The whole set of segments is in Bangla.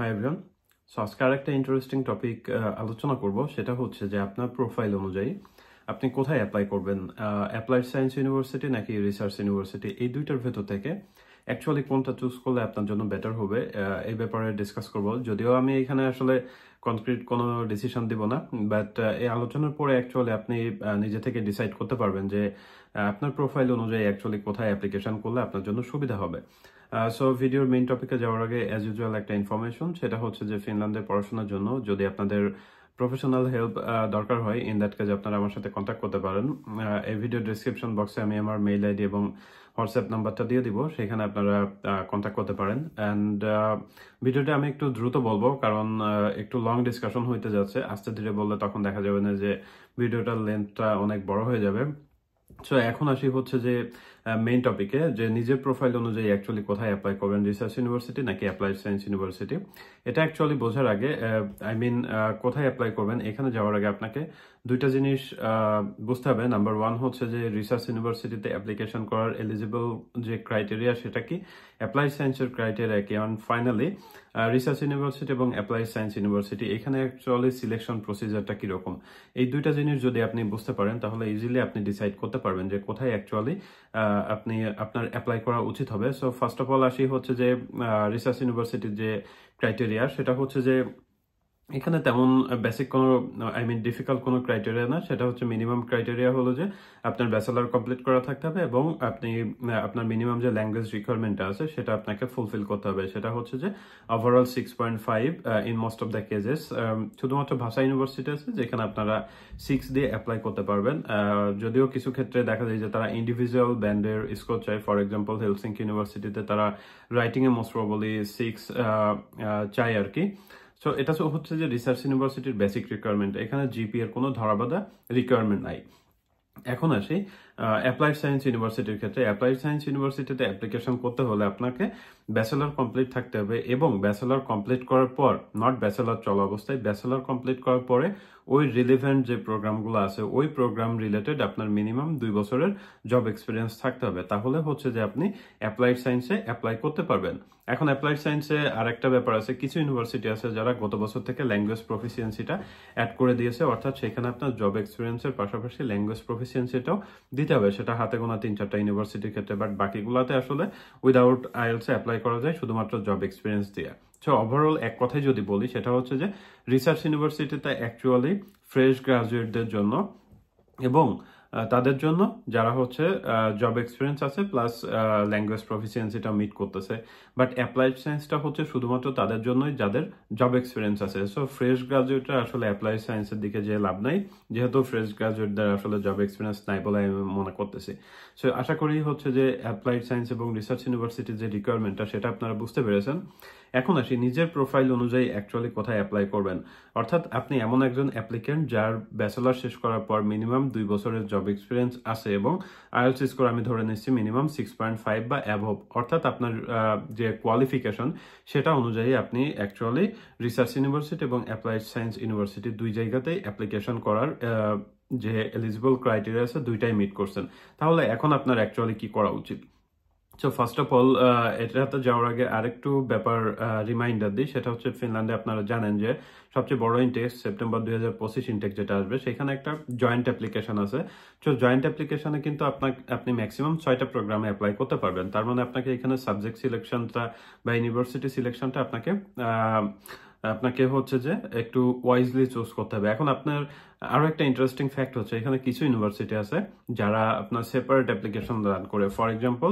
হাই এভরিওয়ান সো আজকে আর একটা ইন্টারেস্টিং টপিক আলোচনা করব সেটা হচ্ছে যে আপনার প্রোফাইল অনুযায়ী আপনি কোথায় অ্যাপ্লাই করবেন অ্যাপ্লাইড সায়েন্স ইউনিভার্সিটি নাকি রিসার্চ ইউনিভার্সিটি এই দুইটার ভেতর থেকে অ্যাকচুয়ালি কোনটা চুজ করলে আপনার জন্য বেটার হবে এই ব্যাপারে ডিসকাস করব যদিও আমি এখানে আসলে কনক্রিট কোনো ডিসিশন দিব না বাট এই আলোচনার পরে অ্যাকচুয়ালি আপনি নিজে থেকে ডিসাইড করতে পারবেন যে আপনার প্রোফাইল অনুযায়ী অ্যাকচুয়ালি কোথায় অ্যাপ্লিকেশন করলে আপনার জন্য সুবিধা হবে সো ভিডিওর মেইন টপিকে যাওয়ার আগে অ্যাজ ইউজুয়াল একটা ইনফরমেশন সেটা হচ্ছে যে ফিনল্যান্ডে পড়াশোনার জন্য যদি আপনাদের প্রফেশনাল হেল্প দরকার হয় ইন দ্যাট কাজে আপনারা আমার সাথে কন্ট্যাক্ট করতে পারেন এই ভিডিও ডিসক্রিপশন বক্সে আমি আমার মেইল আইডি এবং হোয়াটসঅ্যাপ নাম্বারটা দিয়ে দিব সেখানে আপনারা কন্ট্যাক্ট করতে পারেন অ্যান্ড ভিডিওটা আমি একটু দ্রুত বলবো কারণ একটু লং ডিসকাশন হইতে যাচ্ছে আস্তে ধীরে বললে তখন দেখা যাবে না যে ভিডিওটার লেন্থটা অনেক বড় হয়ে যাবে সো এখন আসি হচ্ছে যে মেইন টপিকে যে নিজের প্রোফাইল অনুযায়ী অ্যাকচুয়ালি কোথায় অ্যাপ্লাই করবেন রিসার্চ ইউনিভার্সিটি নাকি অ্যাপ্লাইড সায়েন্স ইউনিভার্সিটি এটা অ্যাকচুয়ালি বোঝার আগে আই মিন কোথায় অ্যাপ্লাই করবেন এখানে যাওয়ার আগে আপনাকে দুইটা জিনিস বুঝতে হবে নাম্বার ওয়ান হচ্ছে যে রিসার্চ ইউনিভার্সিটিতে অ্যাপ্লিকেশন করার এলিজিবল যে ক্রাইটেরিয়া সেটা কি অ্যাপ্লাই সায়েন্সের ক্রাইটেরিয়া কি অ্যান্ড ফাইনালি রিসার্চ ইউনিভার্সিটি এবং অ্যাপ্লাই সায়েন্স ইউনিভার্সিটি এখানে অ্যাকচুয়ালি সিলেকশন প্রসিজারটা কীরকম এই দুইটা জিনিস যদি আপনি বুঝতে পারেন তাহলে ইজিলি আপনি ডিসাইড করতে পারবেন যে কোথায় অ্যাকচুয়ালি আপনি আপনার অ্যাপ্লাই করা উচিত হবে সো ফার্স্ট অফ অল আসি হচ্ছে যে রিসার্চ ইউনিভার্সিটির যে ক্রাইটেরিয়া সেটা হচ্ছে যে এখানে তেমন বেসিক কোনো আই মিন ডিফিকাল্ট কোনো ক্রাইটেরিয়া না সেটা হচ্ছে মিনিমাম ক্রাইটেরিয়া হলো যে আপনার ব্যাচেলার কমপ্লিট করা থাকতে হবে এবং আপনি আপনার মিনিমাম যে ল্যাঙ্গুয়েজ রিকোয়ারমেন্টটা আছে সেটা আপনাকে ফুলফিল করতে হবে সেটা হচ্ছে যে overall six point five in most of the cases শুধুমাত্র ভাষা ইউনিভার্সিটি আছে যেখানে আপনারা সিক্স দিয়ে অ্যাপ্লাই করতে পারবেন যদিও কিছু ক্ষেত্রে দেখা যায় যে তারা ইন্ডিভিজুয়াল ব্যান্ডের স্কোর চায় ফর এক্সাম্পল হেলসিংক ইউনিভার্সিটিতে তারা রাইটিংয়ে মোস্ট প্রবলি সিক্স চায় আর কি সো এটা হচ্ছে যে রিসার্চ ইউনিভার্সিটির বেসিক রিকোয়ারমেন্ট এখানে জিপি এর কোনো ধরাবাধা রিকোয়ারমেন্ট নাই এখন আসি অ্যাপ্লাইড সায়েন্স ইউনিভার্সিটির ক্ষেত্রে অ্যাপ্লাইড সায়েন্স ইউনিভার্সিটিতে অ্যাপ্লিকেশন করতে হলে আপনাকে ব্যাচেলর কমপ্লিট থাকতে হবে এবং ব্যাচেলর কমপ্লিট করার পর নট ব্যাচেলর চলা অবস্থায় ব্যাচেলর কমপ্লিট করার পরে ওই রিলিভেন্ট যে প্রোগ্রামগুলো আছে ওই প্রোগ্রাম রিলেটেড আপনার মিনিমাম দুই বছরের জব এক্সপিরিয়েন্স থাকতে হবে তাহলে হচ্ছে যে আপনি অ্যাপ্লাইড সায়েন্সে অ্যাপ্লাই করতে পারবেন এখন অ্যাপ্লাইড সায়েন্সে আরেকটা ব্যাপার আছে কিছু ইউনিভার্সিটি আছে যারা গত বছর থেকে ল্যাঙ্গুয়েজ প্রফিসিয়েন্সিটা অ্যাড করে দিয়েছে অর্থাৎ সেখানে আপনার জব এক্সপিরিয়েন্সের পাশাপাশি ল্যাঙ্গুয়েজ প্রফিসিয়েন্সিটাও দিতে হবে সেটা হাতে গোনা তিন চারটা ইউনিভার্সিটির ক্ষেত্রে বাট বাকিগুলোতে আসলে উইদাউট আইএলসে অ্যাপ্লাই অ্যাপ্লাই করা যায় শুধুমাত্র জব এক্সপিরিয়েন্স দিয়ে সো ওভারঅল এক কথায় যদি বলি সেটা হচ্ছে যে রিসার্চ ইউনিভার্সিটিতে অ্যাকচুয়ালি ফ্রেশ গ্রাজুয়েটদের জন্য এবং তাদের জন্য যারা হচ্ছে জব এক্সপিরিয়েন্স আছে প্লাস ল্যাঙ্গুয়েজ প্রফিসিয়েন্সিটা মিট করতেছে বাট অ্যাপ্লাইড সায়েন্সটা হচ্ছে শুধুমাত্র তাদের জন্যই যাদের জব এক্সপিরিয়েন্স আছে সো ফ্রেশ গ্রাজুয়েটরা আসলে অ্যাপ্লাইড সায়েন্সের দিকে যে লাভ নাই যেহেতু ফ্রেশ গ্রাজুয়েটদের আসলে জব এক্সপিরিয়েন্স নাই বলে আমি মনে করতেছি সো আশা করি হচ্ছে যে অ্যাপ্লাইড সায়েন্স এবং রিসার্চ ইউনিভার্সিটির যে রিকোয়ারমেন্টটা সেটা আপনারা বুঝতে পেরেছেন এখন আসি নিজের প্রোফাইল অনুযায়ী অ্যাকচুয়ালি কোথায় অ্যাপ্লাই করবেন অর্থাৎ আপনি এমন একজন অ্যাপ্লিকেন্ট যার ব্যাচেলার শেষ করার পর মিনিমাম দুই বছরের জব জব এক্সপিরিয়েন্স আছে এবং আইএলস স্কোর আমি ধরে নিচ্ছি মিনিমাম সিক্স পয়েন্ট ফাইভ বা অ্যাভোভ অর্থাৎ আপনার যে কোয়ালিফিকেশন সেটা অনুযায়ী আপনি অ্যাকচুয়ালি রিসার্চ ইউনিভার্সিটি এবং অ্যাপ্লাইড সায়েন্স ইউনিভার্সিটি দুই জায়গাতেই অ্যাপ্লিকেশন করার যে এলিজিবল ক্রাইটেরিয়া আছে দুইটাই মিট করছেন তাহলে এখন আপনার অ্যাকচুয়ালি কি করা উচিত তো ফার্স্ট অফ অল হাতে যাওয়ার আগে আরেকটু ব্যাপার রিমাইন্ডার uh, দিই সেটা হচ্ছে ফিনল্যান্ডে আপনারা জানেন যে সবচেয়ে বড় ইনটেক্স সেপ্টেম্বর দুই হাজার পঁচিশ ইনটেক্স যেটা আসবে সেখানে একটা জয়েন্ট অ্যাপ্লিকেশন আছে তো জয়েন্ট অ্যাপ্লিকেশনে কিন্তু আপনাকে আপনি ম্যাক্সিমাম ছয়টা প্রোগ্রামে অ্যাপ্লাই করতে পারবেন তার মানে আপনাকে এখানে সাবজেক্ট সিলেকশনটা বা ইউনিভার্সিটি সিলেকশনটা আপনাকে আপনাকে হচ্ছে যে একটু ওয়াইজলি চুজ করতে হবে এখন আপনার আরও একটা ইন্টারেস্টিং ফ্যাক্ট হচ্ছে এখানে কিছু ইউনিভার্সিটি আছে যারা আপনার সেপারেট অ্যাপ্লিকেশন রান করে for example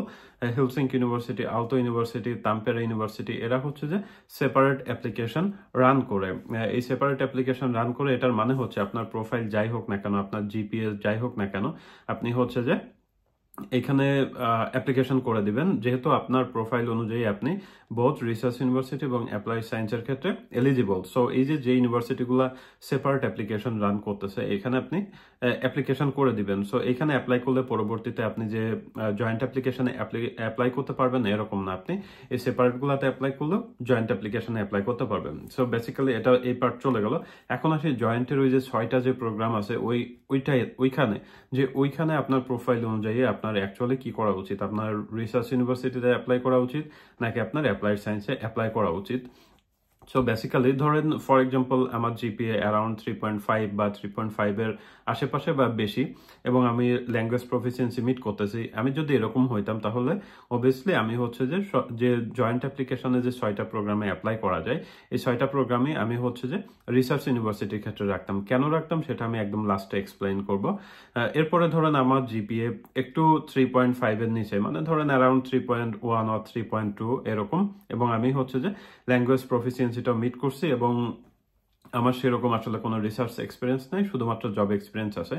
Helsinki university Aalto university Tampere university এরা হচ্ছে যে সেপারেট অ্যাপ্লিকেশন রান করে এই সেপারেট অ্যাপ্লিকেশন রান করে এটার মানে হচ্ছে আপনার প্রোফাইল যাই হোক না কেন আপনার জিপিএস যাই হোক না কেন আপনি হচ্ছে যে এখানে অ্যাপ্লিকেশন করে দিবেন যেহেতু আপনার প্রোফাইল অনুযায়ী আপনি বোথ রিসার্চ ইউনিভার্সিটি এবং অ্যাপ্লাই সায়েন্সের ক্ষেত্রে এলিজিবল সো এই যে যে ইউনিভার্সিটিগুলো সেপারেট অ্যাপ্লিকেশন রান করতেছে এখানে আপনি অ্যাপ্লিকেশন করে দিবেন সো এখানে অ্যাপ্লাই করলে পরবর্তীতে আপনি যে জয়েন্ট অ্যাপ্লিকেশনে অ্যাপ্লাই করতে পারবেন এরকম না আপনি এই সেপারেটগুলোতে অ্যাপ্লাই করলেও জয়েন্ট অ্যাপ্লিকেশনে অ্যাপ্লাই করতে পারবেন সো বেসিক্যালি এটা এই পার্ট চলে গেল এখন আসে জয়েন্টের ওই যে ছয়টা যে প্রোগ্রাম আছে ওই ওইটাই ওইখানে যে ওইখানে আপনার প্রোফাইল অনুযায়ী আপনার আপনার অ্যাকচুয়ালি কি করা উচিত আপনার রিসার্চ ইউনিভার্সিটিতে অ্যাপ্লাই করা উচিত নাকি আপনার অ্যাপ্লাইড সায়েন্সে অ্যাপ্লাই করা উচিত সো বেসিক্যালি ধরেন ফর এক্সাম্পল আমার GPA around three point five বা থ্রি পয়েন্ট ফাইভের আশেপাশে বা বেশি এবং আমি ল্যাঙ্গুয়েজ প্রফিসিয়েন্সি মিট করতেছি আমি যদি এরকম হইতাম তাহলে অবভিয়াসলি আমি হচ্ছে যে যে জয়েন্ট অ্যাপ্লিকেশনে যে ছয়টা প্রোগ্রামে অ্যাপ্লাই করা যায় এই ছয়টা প্রোগ্রামে আমি হচ্ছে যে রিসার্চ ইউনিভার্সিটির ক্ষেত্রে রাখতাম কেন রাখতাম সেটা আমি একদম লাস্টে এক্সপ্লেন করব এরপরে ধরেন আমার জিপিএ একটু থ্রি পয়েন্ট ফাইভের নিচে মানে ধরেন around three point one or three point two এরকম এবং আমি হচ্ছে যে ল্যাঙ্গুয়েজ প্রফিসিয়েন্সি যেটা মিট করছি এবং আমার সেরকম আসলে কোনো রিসার্চ এক্সপিরিয়েন্স নেই শুধুমাত্র জব এক্সপিরিয়েন্স আছে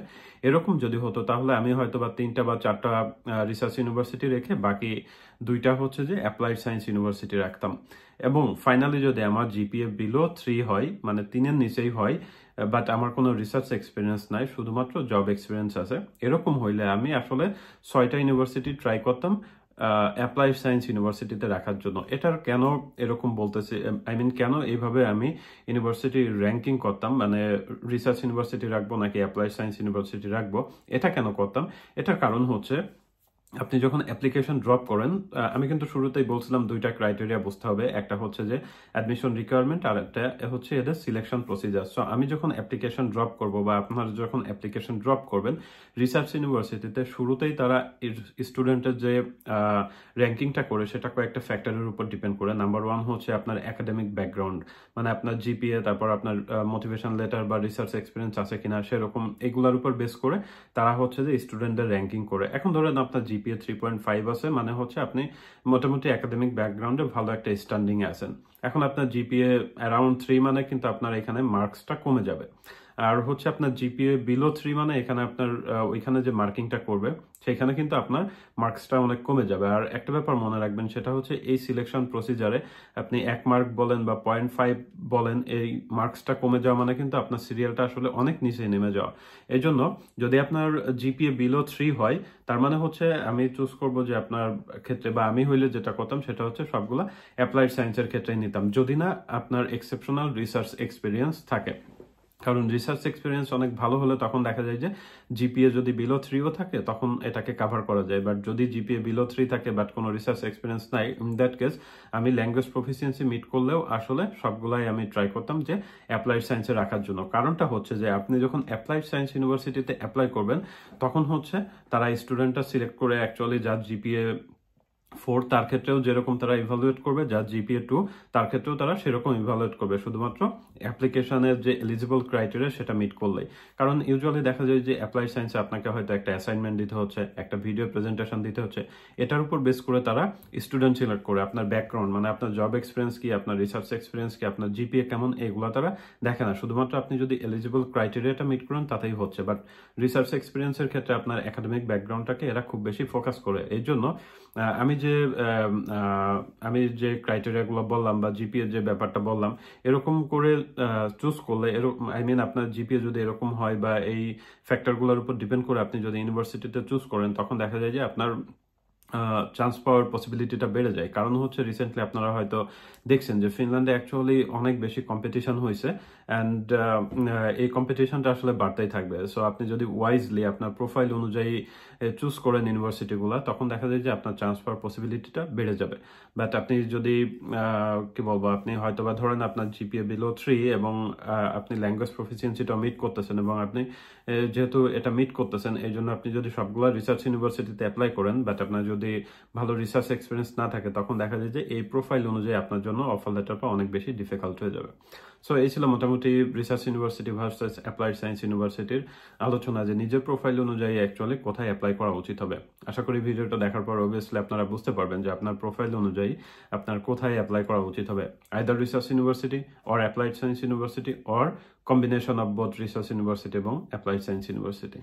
এরকম যদি হতো তাহলে আমি হয়তো বা তিনটা বা চারটা রিসার্চ ইউনিভার্সিটি রেখে বাকি দুইটা হচ্ছে যে অ্যাপ্লাইড সায়েন্স ইউনিভার্সিটি রাখতাম এবং ফাইনালি যদি আমার জিপিএ বিলো থ্রি হয় মানে তিনের নিচেই হয় বাট আমার কোনো রিসার্চ এক্সপিরিয়েন্স নাই শুধুমাত্র জব এক্সপিরিয়েন্স আছে এরকম হইলে আমি আসলে ছয়টা ইউনিভার্সিটি ট্রাই করতাম অ্যাপ্লাইড সায়েন্স ইউনিভার্সিটিতে রাখার জন্য এটার কেন এরকম বলতেছি আই মিন কেন এইভাবে আমি ইউনিভার্সিটি র্যাঙ্কিং করতাম মানে রিসার্চ ইউনিভার্সিটি রাখবো নাকি অ্যাপ্লাইড সায়েন্স ইউনিভার্সিটি রাখবো এটা কেন করতাম এটার কারণ হচ্ছে আপনি যখন অ্যাপ্লিকেশন ড্রপ করেন আমি কিন্তু শুরুতেই বলছিলাম দুইটা ক্রাইটেরিয়া বুঝতে হবে একটা হচ্ছে যে অ্যাডমিশন রিকোয়ারমেন্ট আর একটা হচ্ছে এদের সিলেকশন প্রসিজার সো আমি যখন অ্যাপ্লিকেশন ড্রপ করব বা আপনার যখন অ্যাপ্লিকেশন ড্রপ করবেন রিসার্চ ইউনিভার্সিটিতে শুরুতেই তারা স্টুডেন্টের যে র্যাঙ্কিংটা করে সেটা কয়েকটা ফ্যাক্টরের উপর ডিপেন্ড করে নাম্বার ওয়ান হচ্ছে আপনার একাডেমিক ব্যাকগ্রাউন্ড মানে আপনার জিপিএ তারপর আপনার মোটিভেশন লেটার বা রিসার্চ এক্সপিরিয়েন্স আছে কিনা সেরকম এগুলোর উপর বেস করে তারা হচ্ছে যে স্টুডেন্টদের র্যাঙ্কিং করে এখন ধরেন আপনার G GPA three point five আছে মানে হচ্ছে আপনি মোটামুটি একাডেমিক ব্যাকগ্রাউন্ডে ভালো একটা স্ট্যান্ডিংয়ে আছেন এখন আপনার জিপিএ অ্যারাউন্ড থ্রি মানে কিন্তু আপনার এখানে মার্কসটা কমে যাবে আর হচ্ছে আপনার জিপিএ বিলো থ্রি মানে এখানে আপনার ওইখানে যে মার্কিংটা করবে সেখানে কিন্তু আপনার মার্কসটা অনেক কমে যাবে আর একটা ব্যাপার মনে রাখবেন সেটা হচ্ছে এই সিলেকশন প্রসিজারে আপনি এক মার্ক বলেন বা পয়েন্ট ফাইভ বলেন এই মার্কসটা কমে যাওয়া মানে কিন্তু আপনার সিরিয়ালটা আসলে অনেক নিচে নেমে যাওয়া এই জন্য যদি আপনার জিপিএ বিলো থ্রি হয় তার মানে হচ্ছে আমি চুজ করব যে আপনার ক্ষেত্রে বা আমি হইলে যেটা করতাম সেটা হচ্ছে সবগুলো অ্যাপ্লাইড সায়েন্সের ক্ষেত্রেই নিতাম যদি না আপনার এক্সেপশনাল রিসার্চ এক্সপিরিয়েন্স থাকে কারণ রিসার্চ এক্সপিরিয়েন্স অনেক ভালো হলে তখন দেখা যায় যে জিপিএ যদি বিলো থ্রিও থাকে তখন এটাকে কাভার করা যায় বাট যদি জিপিএ বিলো থ্রি থাকে বাট কোনো রিসার্চ এক্সপিরিয়েন্স নাই ইন দ্যাট কেস আমি ল্যাঙ্গুয়েজ প্রফিসিয়েন্সি মিট করলেও আসলে সবগুলাই আমি ট্রাই করতাম যে অ্যাপ্লাইড সায়েন্সে রাখার জন্য কারণটা হচ্ছে যে আপনি যখন অ্যাপ্লাইড সায়েন্স ইউনিভার্সিটিতে অ্যাপ্লাই করবেন তখন হচ্ছে তারা স্টুডেন্টটা সিলেক্ট করে অ্যাকচুয়ালি যার জিপিএ ফোর তার ক্ষেত্রেও যেরকম তারা ইভালুয়েট করবে যা জিপিএ টু তার ক্ষেত্রেও তারা সেরকম ইভালুয়েট করবে শুধুমাত্র অ্যাপ্লিকেশনের যে এলিজিবল ক্রাইটেরিয়া সেটা মিট করলেই কারণ ইউজুয়ালি দেখা যায় যে অ্যাপ্লাই সায়েন্সে আপনাকে হয়তো একটা অ্যাসাইনমেন্ট দিতে হচ্ছে একটা ভিডিও প্রেজেন্টেশন দিতে হচ্ছে এটার উপর বেস করে তারা স্টুডেন্ট সিলেক্ট করে আপনার ব্যাকগ্রাউন্ড মানে আপনার জব এক্সপিরিয়েন্স কি আপনার রিসার্চ এক্সপিরিয়েন্স কি আপনার জিপিএ কেমন এগুলো তারা দেখে না শুধুমাত্র আপনি যদি এলিজিবল ক্রাইটেরিয়াটা মিট করেন তাতেই হচ্ছে বাট রিসার্চ এক্সপিরিয়েন্সের ক্ষেত্রে আপনার একাডেমিক ব্যাকগ্রাউন্ডটাকে এরা খুব বেশি ফোকাস করে এই জন্য আমি যে আমি যে ক্রাইটেরিয়াগুলো বললাম বা জিপিএ যে ব্যাপারটা বললাম এরকম করে চুজ করলে এরকম আই মিন আপনার জিপিএ যদি এরকম হয় বা এই ফ্যাক্টরগুলোর উপর ডিপেন্ড করে আপনি যদি ইউনিভার্সিটিতে চুজ করেন তখন দেখা যায় যে আপনার চান্স পাওয়ার পসিবিলিটিটা বেড়ে যায় কারণ হচ্ছে রিসেন্টলি আপনারা হয়তো দেখছেন যে ফিনল্যান্ডে অ্যাকচুয়ালি অনেক বেশি কম্পিটিশন হয়েছে অ্যান্ড এই কম্পিটিশনটা আসলে বাড়তেই থাকবে সো আপনি যদি ওয়াইজলি আপনার প্রোফাইল অনুযায়ী চুজ করেন ইউনিভার্সিটিগুলো তখন দেখা যায় যে আপনার চান্স পাওয়ার পসিবিলিটিটা বেড়ে যাবে বাট আপনি যদি কি বলবো আপনি হয়তো বা ধরেন আপনার জিপিএ বিলো থ্রি এবং আপনি ল্যাঙ্গুয়েজ প্রফিসিয়েন্সিটা মিট করতেছেন এবং আপনি যেহেতু এটা মিট করতেছেন এই জন্য আপনি যদি সবগুলো রিসার্চ ইউনিভার্সিটিতে অ্যাপ্লাই করেন বাট আপনার যদি ভালো রিসার্চ এক্সপিরিয়েন্স না থাকে তখন দেখা যায় যে এই প্রোফাইল অনুযায়ী আপনার জন্য অফার লেটার অনেক বেশি ডিফিকাল্ট হয়ে যাবে সো এই ছিল মোটামুটি research university versus applied science ইউনিভার্সিটির আলোচনা যে নিজের প্রোফাইল অনুযায়ী অ্যাকচুয়ালি কোথায় অ্যাপ্লাই করা উচিত হবে আশা করি ভিডিওটা দেখার পর অবভিয়াসলি আপনারা বুঝতে পারবেন যে আপনার প্রোফাইল অনুযায়ী আপনার কোথায় অ্যাপ্লাই করা উচিত হবে either research university or applied science university or combination of both research university এবং অ্যাপ্লাইড সায়েন্স ইউনিভার্সিটি